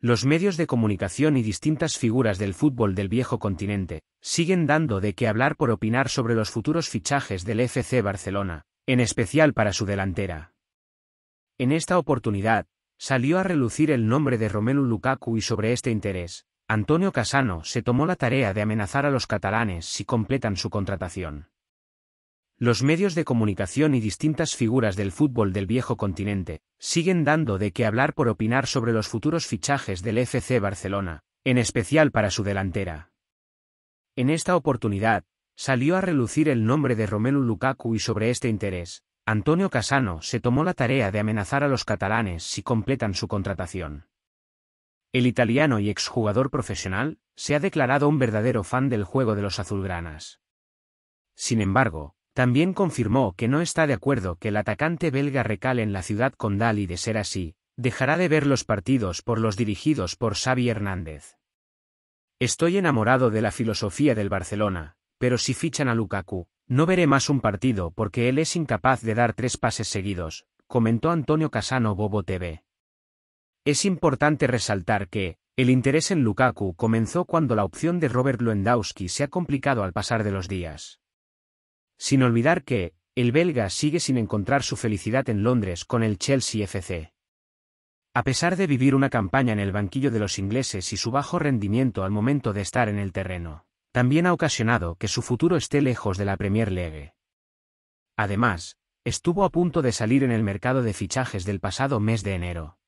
Los medios de comunicación y distintas figuras del fútbol del viejo continente siguen dando de qué hablar por opinar sobre los futuros fichajes del FC Barcelona, en especial para su delantera. En esta oportunidad, salió a relucir el nombre de Romelu Lukaku y sobre este interés, Antonio Casano se tomó la tarea de amenazar a los catalanes si completan su contratación. Los medios de comunicación y distintas figuras del fútbol del viejo continente siguen dando de qué hablar por opinar sobre los futuros fichajes del FC Barcelona, en especial para su delantera. En esta oportunidad, salió a relucir el nombre de Romelu Lukaku y sobre este interés, Antonio Casano se tomó la tarea de amenazar a los catalanes si completan su contratación. El italiano y exjugador profesional se ha declarado un verdadero fan del juego de los azulgranas. Sin embargo, también confirmó que no está de acuerdo que el atacante belga recale en la ciudad condal y de ser así, dejará de ver los partidos por los dirigidos por Xavi Hernández. Estoy enamorado de la filosofía del Barcelona, pero si fichan a Lukaku, no veré más un partido porque él es incapaz de dar tres pases seguidos, comentó Antonio Casano Bobo TV. Es importante resaltar que, el interés en Lukaku comenzó cuando la opción de Robert Lewandowski se ha complicado al pasar de los días. Sin olvidar que, el belga sigue sin encontrar su felicidad en Londres con el Chelsea FC. A pesar de vivir una campaña en el banquillo de los ingleses y su bajo rendimiento al momento de estar en el terreno, también ha ocasionado que su futuro esté lejos de la Premier League. Además, estuvo a punto de salir en el mercado de fichajes del pasado mes de enero.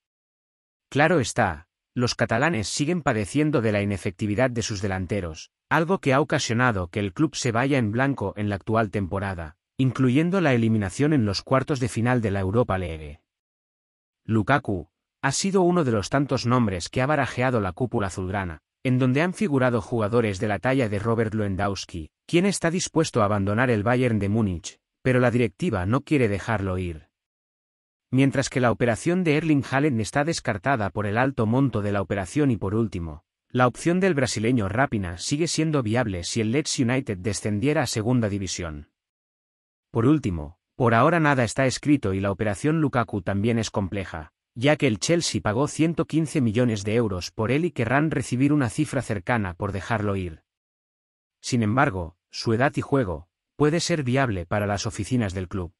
Claro está, los catalanes siguen padeciendo de la inefectividad de sus delanteros, algo que ha ocasionado que el club se vaya en blanco en la actual temporada, incluyendo la eliminación en los cuartos de final de la Europa League. Lukaku, ha sido uno de los tantos nombres que ha barajeado la cúpula azulgrana, en donde han figurado jugadores de la talla de Robert Lewandowski, quien está dispuesto a abandonar el Bayern de Múnich, pero la directiva no quiere dejarlo ir. Mientras que la operación de Erling Haaland está descartada por el alto monto de la operación y por último, la opción del brasileño Rapina sigue siendo viable si el Leeds United descendiera a segunda división. Por último, por ahora nada está escrito y la operación Lukaku también es compleja, ya que el Chelsea pagó 115 millones de euros por él y querrán recibir una cifra cercana por dejarlo ir. Sin embargo, su edad y juego, puede ser viable para las oficinas del club.